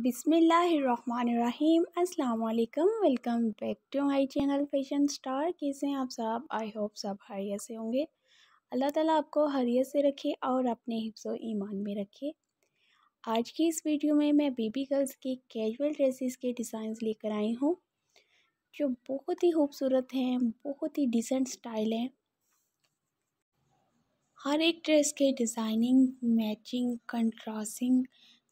बिसमीम् अल्लाम welcome back to my channel fashion star कैसे हैं आप सब आई होप सब हरियत से होंगे अल्लाह ताला आपको हरियत से रखे और अपने हिफ्स ईमान में रखे आज की इस वीडियो में मैं बेबी गर्ल्स की कैजुअल ड्रेसेस के डिज़ाइन लेकर आई हूँ जो बहुत ही खूबसूरत हैं बहुत ही डिसेंट स्टाइल हैं हर एक ड्रेस के डिज़ाइनिंग मैचिंग कंट्रासिंग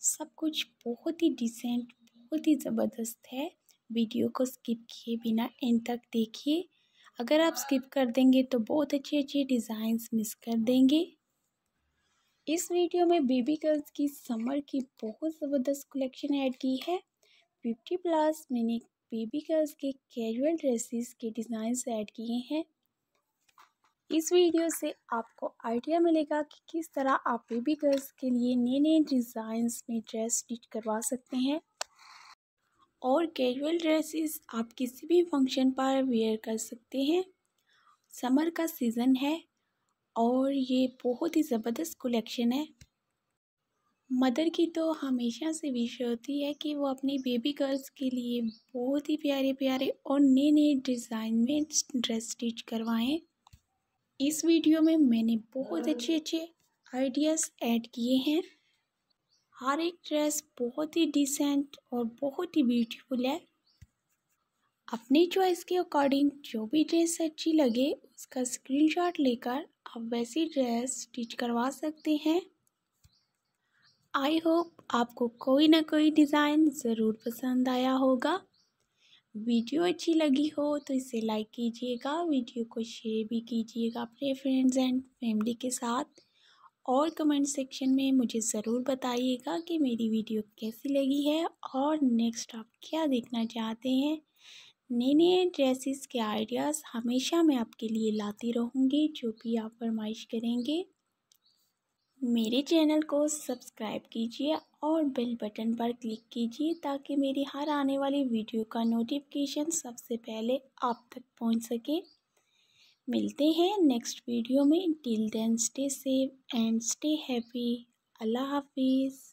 सब कुछ बहुत ही डिसेंट बहुत ही ज़बरदस्त है वीडियो को स्किप किए बिना एंड तक देखिए अगर आप स्किप कर देंगे तो बहुत अच्छे अच्छे डिज़ाइंस मिस कर देंगे इस वीडियो में बेबी गर्ल्स की समर की बहुत ज़बरदस्त कलेक्शन ऐड की है फिफ्टी प्लस मैंने बेबी गर्ल्स के कैजुअल ड्रेसेस के डिज़ाइंस ऐड किए हैं इस वीडियो से आपको आइडिया मिलेगा कि किस तरह आप बेबी गर्ल्स के लिए नए नए डिज़ाइंस में ड्रेस स्टिच करवा सकते हैं और कैजुअल ड्रेसेस आप किसी भी फंक्शन पर वेयर कर सकते हैं समर का सीज़न है और ये बहुत ही ज़बरदस्त कलेक्शन है मदर की तो हमेशा से विश होती है कि वो अपनी बेबी गर्ल्स के लिए बहुत ही प्यारे प्यारे और नए नए डिज़ाइन में ड्रेस स्टिच करवाएं इस वीडियो में मैंने बहुत अच्छे अच्छे आइडियाज़ ऐड किए हैं हर एक ड्रेस बहुत ही डिसेंट और बहुत ही ब्यूटीफुल है अपनी चॉइस के अकॉर्डिंग जो भी ड्रेस अच्छी लगे उसका स्क्रीनशॉट लेकर आप वैसी ड्रेस स्टिच करवा सकते हैं आई होप आपको कोई ना कोई डिज़ाइन ज़रूर पसंद आया होगा वीडियो अच्छी लगी हो तो इसे लाइक कीजिएगा वीडियो को शेयर भी कीजिएगा अपने फ्रेंड्स एंड फैमिली के साथ और कमेंट सेक्शन में मुझे ज़रूर बताइएगा कि मेरी वीडियो कैसी लगी है और नेक्स्ट आप क्या देखना चाहते हैं नए नए ड्रेसेस के आइडियाज़ हमेशा मैं आपके लिए लाती रहूँगी जो भी आप फरमाइश करेंगे मेरे चैनल को सब्सक्राइब कीजिए और बेल बटन पर क्लिक कीजिए ताकि मेरी हर आने वाली वीडियो का नोटिफिकेशन सबसे पहले आप तक पहुंच सके मिलते हैं नेक्स्ट वीडियो में till then stay safe and stay happy अल्लाह हाफिज़